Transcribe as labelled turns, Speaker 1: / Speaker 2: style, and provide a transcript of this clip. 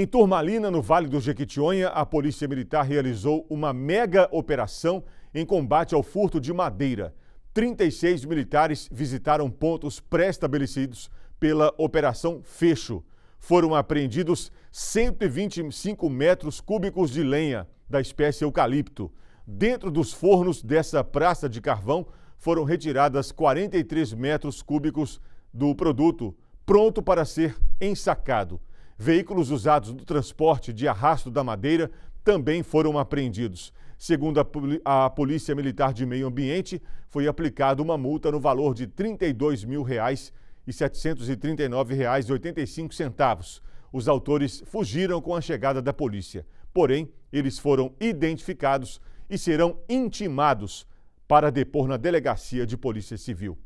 Speaker 1: Em Turmalina, no Vale do Jequitinhonha, a Polícia Militar realizou uma mega operação em combate ao furto de madeira. 36 militares visitaram pontos pré-estabelecidos pela Operação Fecho. Foram apreendidos 125 metros cúbicos de lenha da espécie eucalipto. Dentro dos fornos dessa praça de carvão foram retiradas 43 metros cúbicos do produto, pronto para ser ensacado. Veículos usados no transporte de arrasto da madeira também foram apreendidos. Segundo a, Polícia Militar de Meio Ambiente, foi aplicada uma multa no valor de R$ 32 mil reais e Os autores fugiram com a chegada da polícia. Porém, eles foram identificados e serão intimados para depor na Delegacia de Polícia Civil.